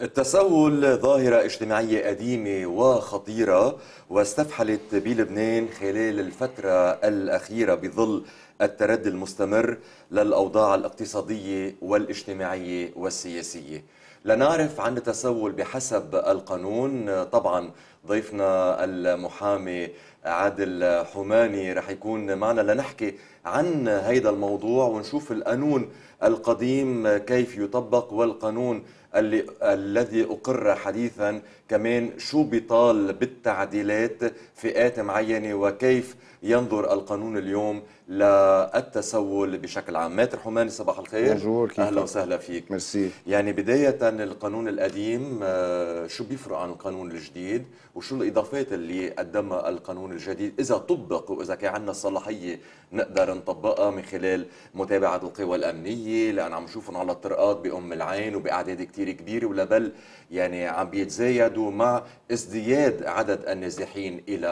التسول ظاهرة اجتماعية قديمة وخطيرة واستفحلت بلبنان خلال الفترة الأخيرة بظل التردي المستمر للأوضاع الاقتصادية والاجتماعية والسياسية لنعرف عن التسول بحسب القانون طبعا ضيفنا المحامي عادل حماني رح يكون معنا لنحكي عن هيدا الموضوع ونشوف القانون القديم كيف يطبق والقانون اللي الذي أقر حديثا كمان شو بيطال بالتعديلات فئات معينة وكيف ينظر القانون اليوم للتسول بشكل عام ماتر حماني صباح الخير بونجور أهلا وسهلا فيك مرسي يعني بداية القانون القديم آه، شو بيفرق عن القانون الجديد وشو الإضافات اللي قدمها القانون الجديد إذا طبق وإذا كان عندنا الصلاحية نقدر نطبقها من خلال متابعة القوى الأمنية السياسيه لان عم نشوفهم على الطرقات بام العين وباعداد كثير كبيره ولا بل يعني عم بيتزايدوا مع ازدياد عدد النازحين الى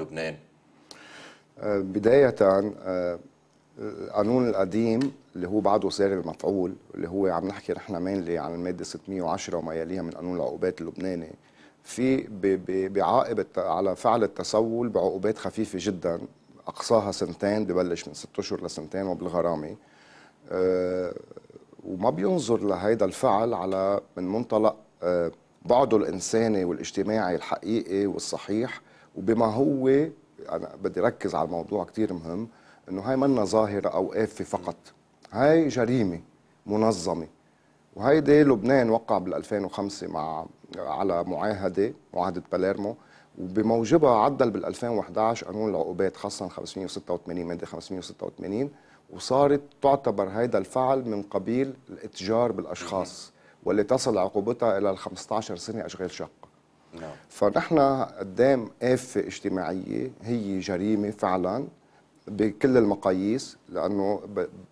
لبنان آه، بدايه آه، القانون القديم اللي هو بعده صار المفعول اللي هو عم نحكي نحن مينلي عن الماده 610 وما يليها من قانون العقوبات اللبناني في بعائب على فعل التسول بعقوبات خفيفه جدا اقصاها سنتين ببلش من ست اشهر لسنتين وبالغرامه آه، وما بينظر لهيدا الفعل على من منطلق آه، بعده الانساني والاجتماعي الحقيقي والصحيح وبما هو انا بدي ركز على الموضوع كثير مهم انه هاي منا ظاهره او افه فقط هاي جريمه منظمه وهيدي لبنان وقع بال 2005 مع على معاهده معاهده باليرمو وبموجبها عدل بال 2011 قانون العقوبات خاصه 586 ماده 586 وصارت تعتبر هذا الفعل من قبيل الاتجار بالاشخاص واللي تصل عقوبتها الى ال 15 سنه اشغال شقه. نعم. فنحن قدام آفة اجتماعية هي جريمة فعلا بكل المقاييس لأنه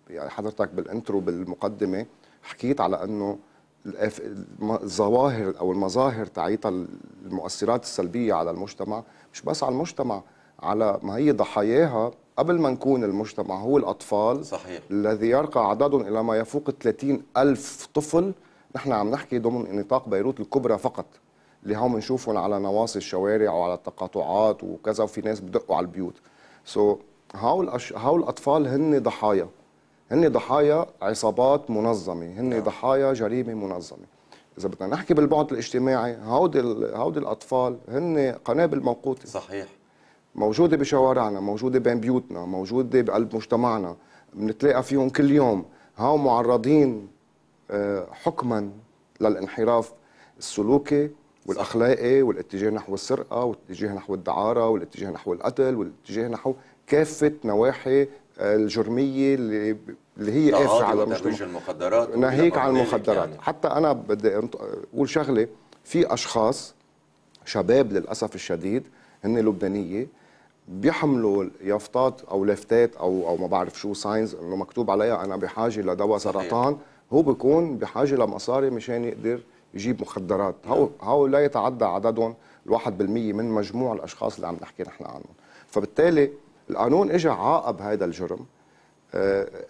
يعني حضرتك بالانترو بالمقدمة حكيت على أنه الظواهر او المظاهر تاعيتها المؤثرات السلبيه على المجتمع مش بس على المجتمع على ما هي ضحاياها قبل ما نكون المجتمع هو الأطفال صحيح. الذي يرقى عددهم إلى ما يفوق 30 ألف طفل نحن عم نحكي ضمن نطاق بيروت الكبرى فقط اللي هم بنشوفهم على نواصي الشوارع وعلى التقاطعات وكذا وفي ناس بدقوا على البيوت سو so, هاول الأش... هاو الأطفال هن ضحايا هن ضحايا عصابات منظمه هن نعم. ضحايا جريمه منظمه اذا بدنا نحكي بالبعد الاجتماعي هودي هودي الاطفال هن قنابل موقوته صحيح موجوده بشوارعنا موجوده بين بيوتنا موجوده بقلب مجتمعنا بنتلاقى فيهم كل يوم هاو معرضين آه، حكما للانحراف السلوكي والاخلاقي والاتجاه نحو السرقه والاتجاه نحو الدعاره والاتجاه نحو القتل والاتجاه نحو كافه نواحي آه، الجرميه اللي اللي هي قافه على المجتمع المخدرات ناهيك عن المخدرات يعني. حتى انا بدي اقول شغله في اشخاص شباب للاسف الشديد هن لبنانيه بيحملوا يافطات او لافتات او او ما بعرف شو ساينز انه مكتوب عليها انا بحاجه لدواء سرطان هو بيكون بحاجه لمصاري مشان يقدر يجيب مخدرات نعم. هو هو لا يتعدى عددهم الواحد 1 من مجموع الاشخاص اللي عم نحكي نحن عنهم فبالتالي القانون اجى عاقب هذا الجرم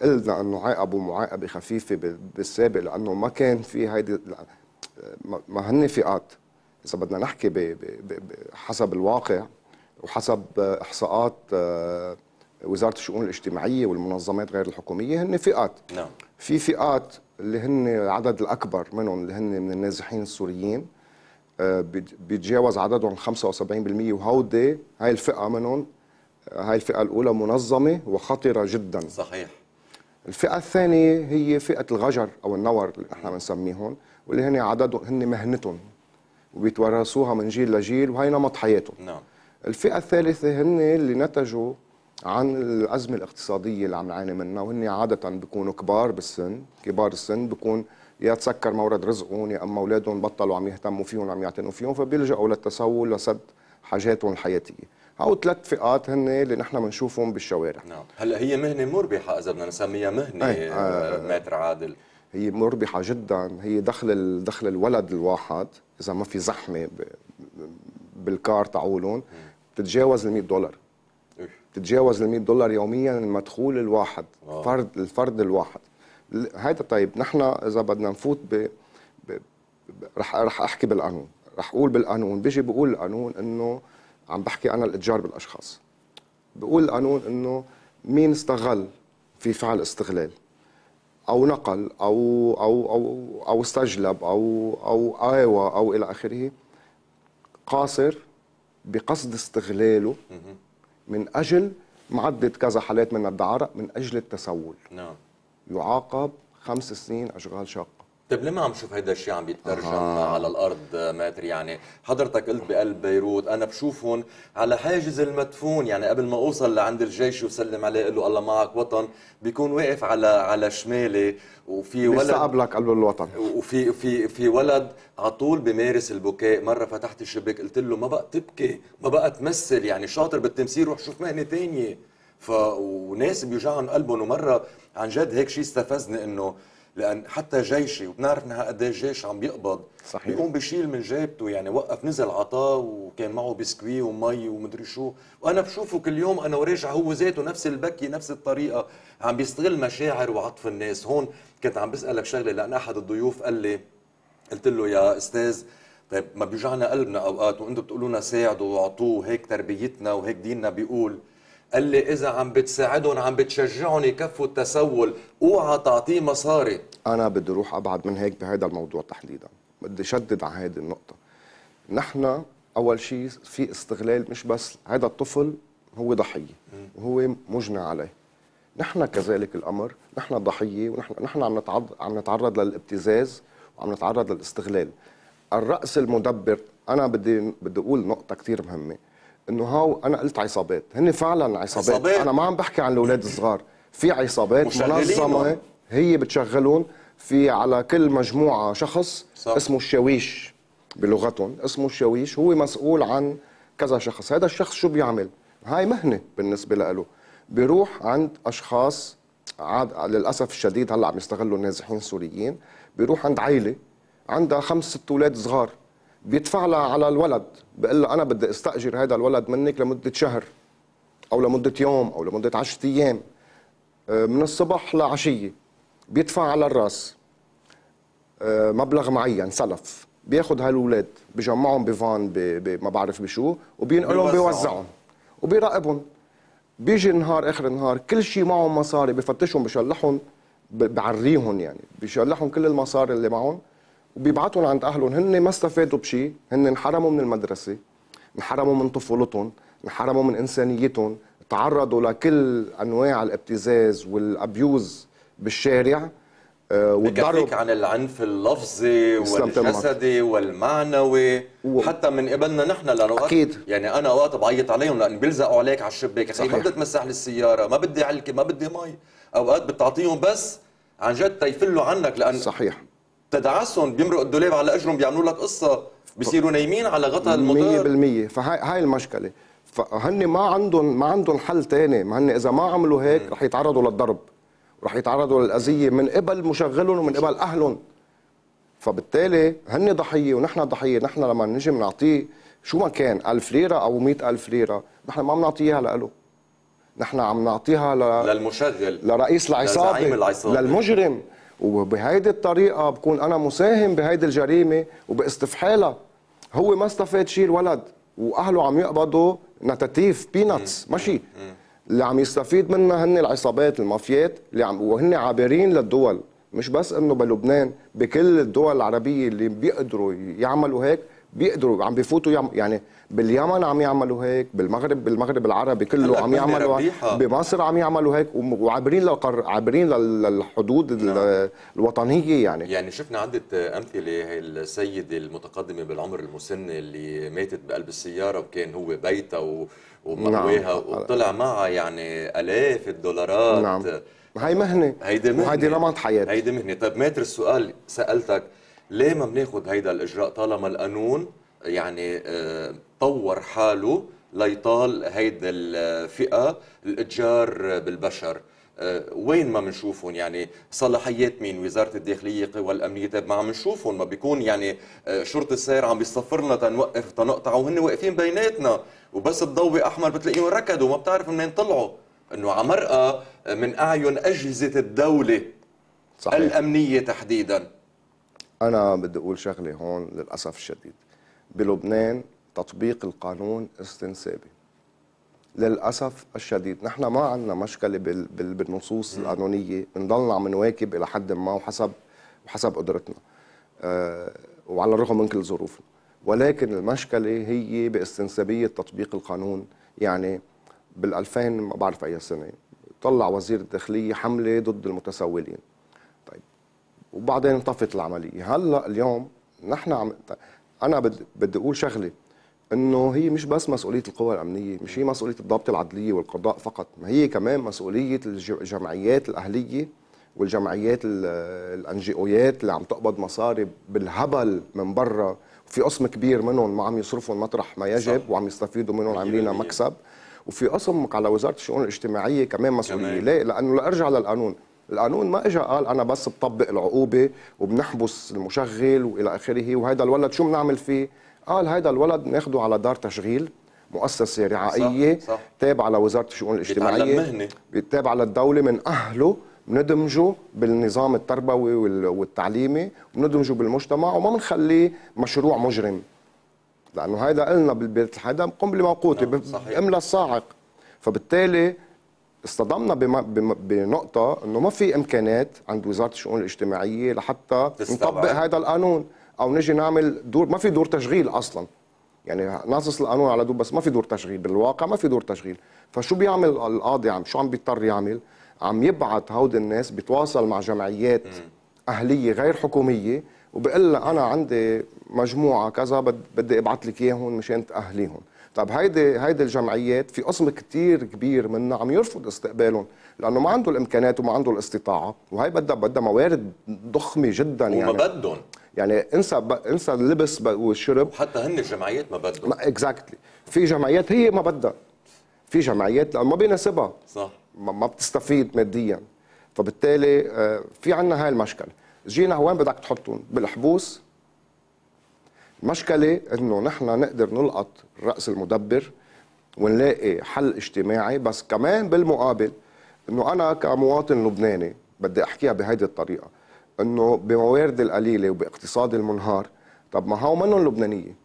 قلنا آه، انه عاقبوا معاقبه خفيفه بالسابق لانه ما كان في هيدي آه، ما هن فئات اذا بدنا نحكي بـ بـ بـ حسب الواقع وحسب آه، احصاءات وزاره الشؤون الاجتماعيه والمنظمات غير الحكوميه هن فئات نعم في فئات اللي هن العدد الاكبر منهم اللي هن من النازحين السوريين بيتجاوز عددهم 75% وهودي هاي الفئه منهم هاي الفئة الأولى منظمة وخطرة جدا صحيح الفئة الثانية هي فئة الغجر أو النور اللي احنا بنسميهم واللي هن عددهم هن مهنتهم وبيتورثوها من جيل لجيل وهي نمط حياتهم نعم الفئة الثالثة هن اللي نتجوا عن الأزمة الاقتصادية اللي عم نعاني منها وهن عادة بيكونوا كبار بالسن كبار السن بيكون يا تسكر مورد رزقهم يا اما اولادهم بطلوا عم يهتموا فيهم عم يعتنوا فيهم فبيلجأوا للتسول لسد حاجاتهم الحياتيه او ثلاث فئات هن اللي نحن بنشوفهم بالشوارع نعم هلا هي مهنه مربحه اذا بدنا نسميها مهنه آه, آه، ماتر عادل هي مربحه جدا هي دخل دخل الولد الواحد اذا ما في زحمه بالكار تاعولهم بتتجاوز ال 100 دولار بتتجاوز ال 100 دولار يوميا المدخول الواحد آه. فرد الفرد الواحد هذا طيب نحن اذا بدنا نفوت ب... رح رح احكي بالقانون رح اقول بالقانون بيجي بقول القانون انه عم بحكي انا الاتجار بالاشخاص بقول القانون انه مين استغل في فعل استغلال او نقل او او او او استجلب او او ايوه او الى اخره قاصر بقصد استغلاله من اجل معدد كذا حالات من الدعاره من اجل التسول نعم يعاقب خمس سنين اشغال شاقه طيب ليه ما عم نشوف هيدا الشيء عم يترجم آه. على الارض ماتر يعني حضرتك قلت بقلب بيروت انا بشوفهم على حاجز المدفون يعني قبل ما اوصل لعند الجيش وسلم عليه قل له الله معك وطن بيكون واقف على على شمالي وفي ولد لسه قبلك قلب الوطن وفي في في ولد على طول بمارس البكاء مره فتحت الشباك قلت له ما بقى تبكي ما بقى تمثل يعني شاطر بالتمثيل روح شوف مهنه ثانيه ف وناس بيوجعهم قلبهم ومره عن جد هيك شيء استفزني انه لان حتى جيشي وبنعرف انها قد ايش جيش عم يقبض صحيح بيقوم بشيل من جيبته يعني وقف نزل عطاه وكان معه بسكوي ومي ومدري شو وانا بشوفه كل يوم انا وراجع هو ذاته نفس البكي نفس الطريقه عم بيستغل مشاعر وعطف الناس هون كنت عم بسالك شغله لان احد الضيوف قال لي قلت له يا استاذ طيب ما بيوجعنا قلبنا اوقات وانتم بتقولوا لنا ساعدوا واعطوه هيك تربيتنا وهيك ديننا بيقول قال لي اذا عم بتساعدهم عم بتشجعهم يكفوا التسول اوعى تعطيه مصاري انا بدي اروح ابعد من هيك بهذا الموضوع تحديدا بدي شدد على هذه النقطه نحن اول شيء في استغلال مش بس هذا الطفل هو ضحيه وهو مجنى عليه نحن كذلك الامر نحن ضحيه ونحن نحن عم نتعرض عم نتعرض للابتزاز وعم نتعرض للاستغلال الراس المدبر انا بدي بدي اقول نقطه كثير مهمه انه هاو انا قلت عصابات هن فعلا عصابات, عصابات. انا ما عم بحكي عن الاولاد الصغار في عصابات منظمه هي بتشغلون في على كل مجموعه شخص صح. اسمه الشاويش بلغتهم اسمه الشاويش هو مسؤول عن كذا شخص هذا الشخص شو بيعمل هاي مهنه بالنسبه له بيروح عند اشخاص عاد للاسف الشديد هلا عم يستغلوا النازحين السوريين بيروح عند عائله عندها خمس ست اولاد صغار بيدفع لها على الولد بقول له انا بدي استاجر هذا الولد منك لمده شهر او لمده يوم او لمده 10 ايام آه، من الصبح لعشيه بيدفع على الراس آه، مبلغ معين سلف بياخذ هالولاد بجمعهم بفان ب... ب... ما بعرف بشو وبينقلهم بيوزعهم وبيراقبهم بيجي نهار اخر النهار كل شيء معهم مصاري بفتشهم بشلحهم بعريهم يعني بشلحهم كل المصاري اللي معهم بيبعتهم عند اهلهم هن ما استفادوا بشيء هن انحرموا من المدرسه انحرموا من طفولتهم انحرموا من انسانيتهم تعرضوا لكل انواع الابتزاز والابيوز بالشارع آه، والضرب عن العنف اللفظي والجسدي والمعنوي و... حتى من قبلنا نحن لانه اكيد يعني انا وقت بعيط عليهم لان بيلزقوا عليك على الشباك صحيح ما بدي لي للسياره ما بدي علكه ما بدي مي اوقات بتعطيهم بس عن جد تيفلوا عنك لان صحيح تدعسهم بيمرق الدولاب على اجرهم بيعملوا لك قصه بصيروا نايمين على غطاء الموتور 100% فهاي هاي المشكله فهن ما عندهم ما عندهم حل ثاني ما هن اذا ما عملوا هيك رح يتعرضوا للضرب رح يتعرضوا للاذيه من قبل مشغلهم ومن قبل اهلهم فبالتالي هن ضحيه ونحن ضحيه نحن لما نجي بنعطيه شو ما كان 1000 ليره او 100000 ليره نحن ما بنعطيها لإله نحن عم نعطيها ل... للمشغل لرئيس العصابه لزعيم العصابه للمجرم وبهيدي الطريقه بكون انا مساهم بهيدي الجريمه وباستفحالها هو ما استفاد شيء الولد واهله عم يقبضوا نتاتيف بيناتس ماشي اللي عم يستفيد منها هن العصابات المافيات اللي عم وهن عابرين للدول مش بس انه بلبنان بكل الدول العربيه اللي بيقدروا يعملوا هيك بيقدروا عم بفوتوا يعني باليمن عم يعملوا هيك بالمغرب بالمغرب العربي كله عم يعملوا بمصر عم يعملوا هيك وعابرين للقر... عابرين للحدود نعم. الوطنيه يعني يعني شفنا عده امثله السيده المتقدمه بالعمر المسن اللي ماتت بقلب السياره وكان هو بيتها ومرويها ومأواها نعم. وطلع معها يعني الاف الدولارات نعم هاي مهنه هيدي مهنه وهيدي نمط حياه هيدي مهنه طيب ماتر السؤال سالتك ليه ما بناخذ هيدا الاجراء طالما القانون يعني آه، طور حاله ليطال هيدا الفئه الاتجار بالبشر آه، وين ما بنشوفهم يعني صلاحيات مين وزاره الداخليه قوى الامنيه طيب ما عم نشوفهم ما بيكون يعني آه، شرطه السير عم بيصفر لنا تنوقف تنقطع وهن واقفين بيناتنا وبس الضوء احمر بتلاقيهم ركضوا ما بتعرف منين طلعوا انه عمرقه من اعين اجهزه الدوله صحيح. الامنيه تحديدا انا بدي اقول شغله هون للاسف الشديد بلبنان تطبيق القانون استنسابي للاسف الشديد نحن ما عندنا مشكله بالنصوص القانونيه بنضلنا عم نواكب الى حد ما وحسب وحسب قدرتنا أه وعلى الرغم من كل ظروفنا ولكن المشكله هي باستنسابيه تطبيق القانون يعني بال2000 ما بعرف اي سنه طلع وزير الداخليه حمله ضد المتسولين وبعدين انطفت العمليه هلا اليوم نحن عم انا بدي بدي اقول شغله انه هي مش بس مسؤوليه القوى الامنيه مش هي مسؤوليه الضابط العدليه والقضاء فقط ما هي كمان مسؤوليه الجمعيات الاهليه والجمعيات الان جي اللي عم تقبض مصاري بالهبل من برا وفي قسم كبير منهم ما عم يصرفهم مطرح ما يجب صح. وعم يستفيدوا منهم عاملين مكسب وفي قسم على وزاره الشؤون الاجتماعيه كمان مسؤوليه كمان. ليه لانه لارجع للقانون القانون ما اجى قال انا بس بطبق العقوبه وبنحبس المشغل والى اخره وهيدا الولد شو بنعمل فيه؟ قال هيدا الولد بناخده على دار تشغيل مؤسسه رعائيه صح صح. تابعه لوزاره الشؤون الاجتماعيه بيتعلم مهنه تابعه للدوله من اهله بندمجه بالنظام التربوي والتعليمي وبندمجه بالمجتمع وما بنخليه مشروع مجرم لانه هيدا قلنا بالبيت هيدا قنبله موقوته املا نعم، الصاعق فبالتالي اصطدمنا بنقطه انه ما في امكانات عند وزاره الشؤون الاجتماعيه لحتى نطبق هذا القانون او نجي نعمل دور ما في دور تشغيل اصلا يعني ناصص القانون على دور بس ما في دور تشغيل بالواقع ما في دور تشغيل فشو بيعمل القاضي عم شو عم بيضطر يعمل عم يبعت هود الناس بيتواصل مع جمعيات اهليه غير حكوميه وبقول انا عندي مجموعه كذا بدي ابعث لك اياهم مشان تاهليهم طب هيدي هيدي الجمعيات في قسم كتير كبير منها عم يرفض استقبالهم لانه ما عنده الامكانات وما عنده الاستطاعه وهي بدها بدها موارد ضخمه جدا يعني وما بدهم يعني انسى ب... انسى اللبس ب... والشرب وحتى هن الجمعيات ما بدهم ما اكزاكتلي في جمعيات هي ما بدها في جمعيات لانه ما بيناسبها صح ما, ما بتستفيد ماديا فبالتالي آه، في عندنا هاي المشكله جينا وين بدك تحطهم بالحبوس مشكله انه نحن نقدر نلقط الراس المدبر ونلاقي حل اجتماعي بس كمان بالمقابل انه انا كمواطن لبناني بدي احكيها بهيدي الطريقه انه بمواردي القليله وباقتصادي المنهار طب ما هاو منهم لبنانيه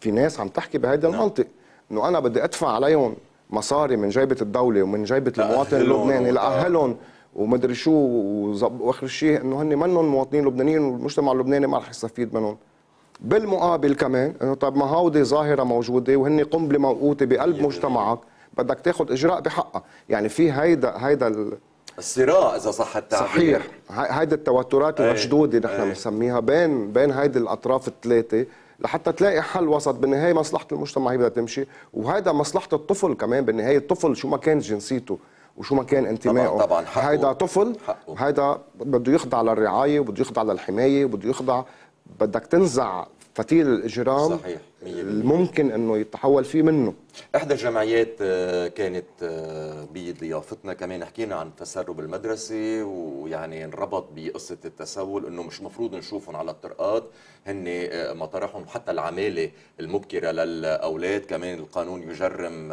في ناس عم تحكي بهيدا نعم. المنطق انه انا بدي ادفع عليهم مصاري من جيبه الدوله ومن جيبه المواطن اللبناني لاهلهم ومدري شو واخر شيء انه هن منهم مواطنين لبنانيين والمجتمع اللبناني ما رح يستفيد منهم بالمقابل كمان انه طب ما هودي ظاهره موجوده وهن قنبله موقوته بقلب مجتمعك بدك تاخذ اجراء بحقها يعني في هيدا هيدا ال... الصراع اذا صح التعبير صحيح هيدي التوترات إيه. المشدوده نحن إيه. بنسميها بين بين هيدي الاطراف الثلاثه لحتى تلاقي حل وسط بالنهايه مصلحه المجتمع هي بدها تمشي وهذا مصلحه الطفل كمان بالنهايه الطفل شو ما كانت جنسيته وشو ما كان انتمائه طبعا, طبعاً هيدا طفل هيدا بده يخضع للرعايه وبده يخضع للحمايه وبده يخضع بدك تنزع فتيل الاجرام صحيح الممكن انه يتحول فيه منه احدى الجمعيات آه، كانت آه، بضيافتنا كمان حكينا عن تسرب المدرسه ويعني انربط بقصه التسول انه مش مفروض نشوفهم على الطرقات هن آه، مطارحهم حتى العماله المبكره للاولاد كمان القانون يجرم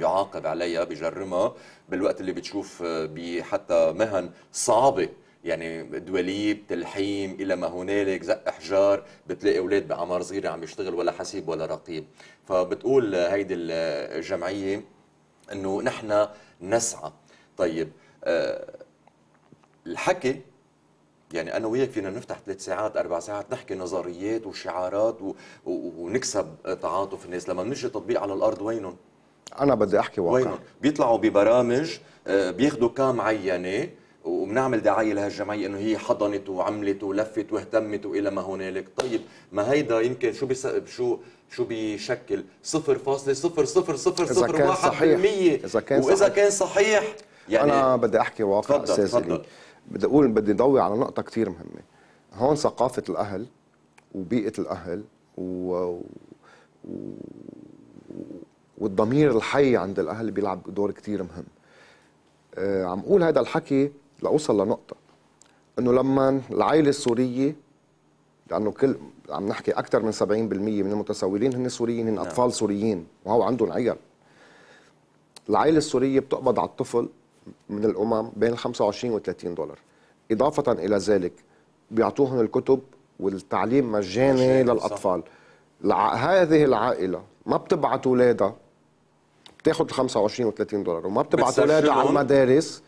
يعاقب عليها بجرمها بالوقت اللي بتشوف بحتى مهن صعبه يعني دواليب تلحيم الى ما هنالك زق احجار بتلاقي اولاد باعمار صغيره عم يشتغل ولا حسيب ولا رقيب فبتقول هيدي الجمعيه انه نحن نسعى طيب آه، الحكي يعني انا وياك فينا نفتح ثلاث ساعات اربع ساعات نحكي نظريات وشعارات و... و... ونكسب تعاطف الناس لما بنجي تطبيق على الارض وينهم انا بدي احكي واقع وينهم بيطلعوا ببرامج آه، بياخذوا كام عينه وبنعمل دعايه لهالجمعيه انه هي حضنت وعملت ولفت واهتمت والى ما هنالك، طيب ما هيدا يمكن شو بس شو شو بيشكل 0.0001% اذا كان صحيح واذا كان صحيح يعني انا بدي احكي واقع اساسي بدي اقول بدي ضوي على نقطه كثير مهمه هون ثقافه الاهل وبيئه الاهل و... و... والضمير الحي عند الاهل بيلعب دور كثير مهم آه، عم اقول هذا الحكي لاوصل لنقطه انه لما العائله السوريه لانه كل عم نحكي اكثر من 70% من المتسولين هن سوريين هن نعم. اطفال سوريين وهو عندهم عيال العائله السوريه بتقبض على الطفل من الامم بين 25 و 30 دولار اضافه الى ذلك بيعطوهم الكتب والتعليم مجاني للاطفال لع... هذه العائله ما بتبعت اولادها بتاخذ 25 و 30 دولار وما بتبعت اولادها على المدارس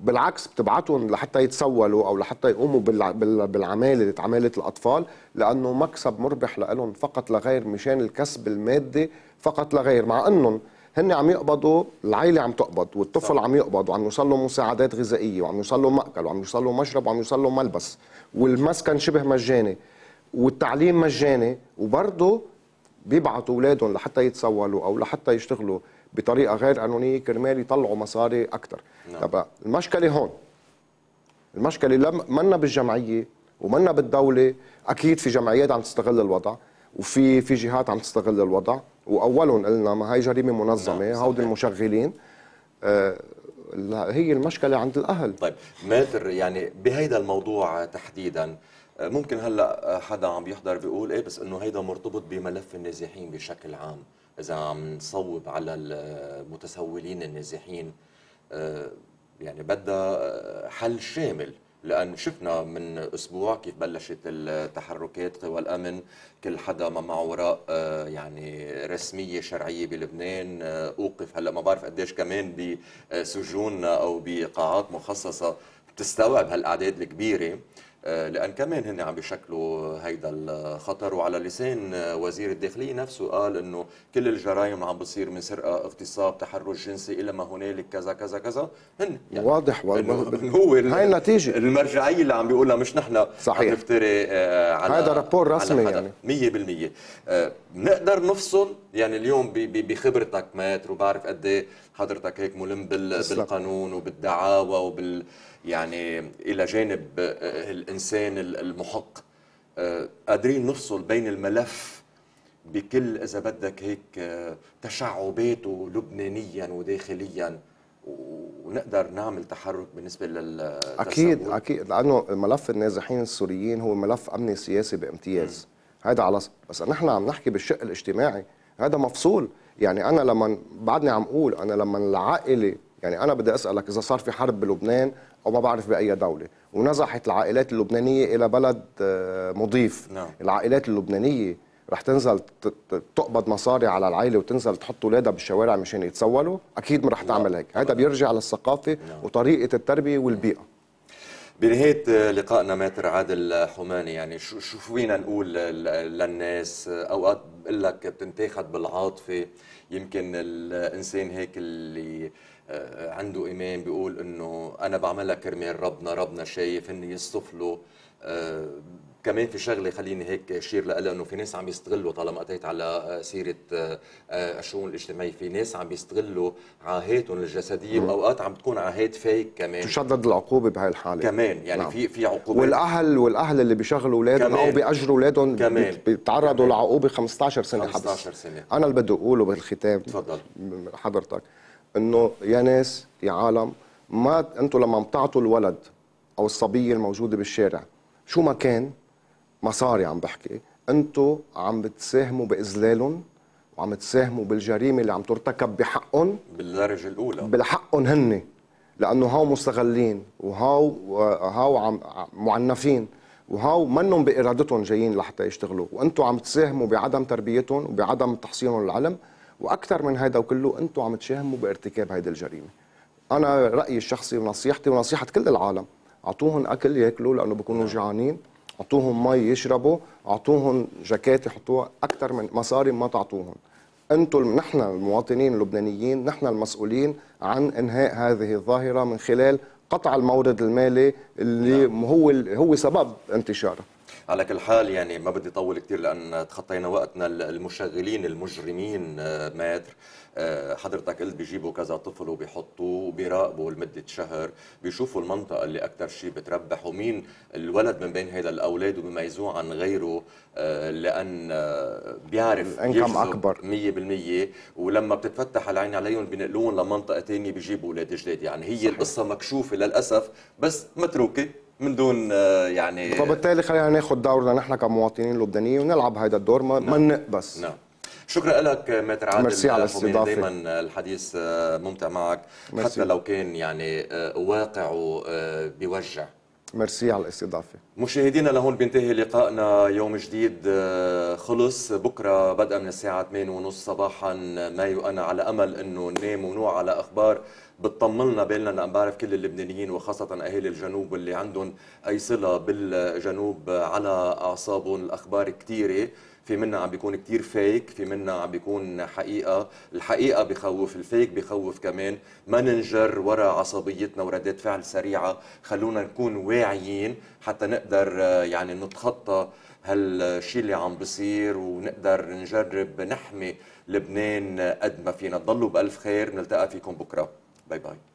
بالعكس بتبعتهم لحتى يتسولوا او لحتى يقوموا بالعماله عماله الاطفال لانه مكسب مربح لهم فقط لغير مشان الكسب المادي فقط لغير مع انهم هن عم يقبضوا العائله عم تقبض والطفل صح. عم يقبض وعم يوصل له مساعدات غذائيه وعم يوصل له ماكل وعم يوصل له مشرب وعم يوصل له ملبس والمسكن شبه مجاني والتعليم مجاني وبرضه بيبعتوا اولادهم لحتى يتسولوا او لحتى يشتغلوا بطريقه غير قانونيه كرمال يطلعوا مصاري اكثر نعم. طب المشكله هون المشكله لم منا بالجمعيه ومنا بالدوله اكيد في جمعيات عم تستغل الوضع وفي في جهات عم تستغل الوضع واولهم قلنا ما هي جريمه منظمه نعم، هودي المشغلين آه لا هي المشكله عند الاهل طيب ماتر يعني بهيدا الموضوع تحديدا آه، ممكن هلا آه، حدا عم يحضر بيقول ايه بس انه هيدا مرتبط بملف النازحين بشكل عام اذا عم نصوب على المتسولين النازحين آه، يعني بدها آه، حل شامل لان شفنا من اسبوع كيف بلشت التحركات قوى الامن كل حدا ما معه اوراق آه، يعني رسميه شرعيه بلبنان اوقف هلا ما بعرف قديش كمان بسجوننا او بقاعات مخصصه بتستوعب هالاعداد الكبيره آه، لان كمان هن عم بيشكلوا هيدا الخطر وعلى لسان آه، وزير الداخليه نفسه قال انه كل الجرائم عم بتصير من سرقه اغتصاب تحرش جنسي الى ما هنالك كذا كذا كذا هن يعني واضح واضح إنه هو هاي النتيجه المرجعيه اللي عم بيقولها مش نحن صحيح نفتري آه، على هذا رابور رسمي يعني 100% بنقدر نفصل يعني اليوم بخبرتك مات وبعرف قد ايه حضرتك هيك ملم بال... بالقانون وبالدعاوى وبال يعني الى جانب آه، الانسان المحق آه، قادرين نفصل بين الملف بكل اذا بدك هيك آه، تشعباته لبنانيا وداخليا ونقدر نعمل تحرك بالنسبه لل اكيد اكيد لانه ملف النازحين السوريين هو ملف امني سياسي بامتياز هذا على بس نحن عم نحكي بالشق الاجتماعي هذا مفصول يعني انا لما بعدني عم اقول انا لما العائله يعني انا بدي اسالك اذا صار في حرب بلبنان او ما بعرف باي دوله ونزحت العائلات اللبنانيه الى بلد آه، مضيف نعم. العائلات اللبنانيه رح تنزل تقبض مصاري على العائله وتنزل تحط اولادها بالشوارع مشان يتسولوا اكيد ما رح تعمل نعم. هيك هذا بيرجع للثقافه نعم. وطريقه التربيه والبيئه بنهاية لقائنا ماتر عادل حماني يعني شو شو فينا نقول للناس اوقات بقول لك بتنتاخد بالعاطفة يمكن الانسان هيك اللي آه، عنده ايمان بيقول انه انا بعملها كرمال ربنا ربنا شايف يصطف له آه، كمان في شغله خليني هيك اشير لها انه في ناس عم يستغلوا طالما اتيت على سيره آه، آه، الشؤون الاجتماعيه في ناس عم يستغلوا عاهاتهم الجسديه واوقات عم تكون عاهات فيك كمان تشدد العقوبه بهي الحاله كمان يعني نعم. في في عقوبات والاهل والاهل اللي بيشغلوا اولادهم او بياجروا اولادهم بيتعرضوا لعقوبه 15 سنه 15 حبس سنة. انا اللي بدي اقوله بالختام تفضل حضرتك انه يا ناس يا عالم ما انتم لما بتعطوا الولد او الصبيه الموجوده بالشارع شو ما كان مصاري عم بحكي انتم عم بتساهموا باذلالهم وعم تساهموا بالجريمه اللي عم ترتكب بحقهم بالدرجه الاولى بالحقهم هن لانه هاو مستغلين وهاو هاو عم معنفين وهاو منهم بارادتهم جايين لحتى يشتغلوا وانتم عم تساهموا بعدم تربيتهم وبعدم تحصينهم للعلم واكثر من هيدا وكله انتم عم تساهموا بارتكاب هيدي الجريمه انا رايي الشخصي ونصيحتي ونصيحه كل العالم اعطوهم اكل ياكلوا لانه بكونوا جوعانين اعطوهم مي يشربوا اعطوهم جاكيت يحطوها اكثر من مصاري ما تعطوهم انتم نحن المواطنين اللبنانيين نحن المسؤولين عن انهاء هذه الظاهره من خلال قطع المورد المالي اللي نعم. هو هو سبب انتشارها على كل حال يعني ما بدي طول كثير لان تخطينا وقتنا المشغلين المجرمين آه، ماتر آه، حضرتك قلت بيجيبوا كذا طفل وبيحطوه وبيراقبوا لمده شهر بيشوفوا المنطقه اللي اكثر شيء بتربح ومين الولد من بين هذا الاولاد وبميزوه عن غيره آه، لان بيعرف انكم اكبر 100% ولما بتتفتح العين عليهم بينقلوهم لمنطقه ثانيه بيجيبوا اولاد جداد يعني هي صحيح. القصه مكشوفه للاسف بس متروكه من دون آه، يعني فبالتالي خلينا ناخذ دورنا نحن كمواطنين لبنانيين ونلعب هذا الدور ما نعم. نقبس نعم شكرا لك آه، ماتر عادل ميرسي على الاستضافه دائما آه، الحديث ممتع معك مرسي. حتى لو كان يعني واقع بيوجع ميرسي على الاستضافه مشاهدينا لهون بينتهي لقائنا يوم جديد خلص بكره بدءا من الساعه 8:30 صباحا ما انا على امل انه ننام ونوع على اخبار بتطمننا بيننا لأن بعرف كل اللبنانيين وخاصة أهالي الجنوب واللي عندهم أي صلة بالجنوب على أعصابهم الأخبار كثيرة في منا عم بيكون كتير فيك في منا عم بيكون حقيقة الحقيقة بخوف الفيك بخوف كمان ما ننجر وراء عصبيتنا وردات فعل سريعة خلونا نكون واعيين حتى نقدر آه، يعني نتخطى هالشي اللي عم بصير ونقدر نجرب نحمي لبنان قد ما فينا تضلوا بألف خير نلتقى فيكم بكره Bye bye.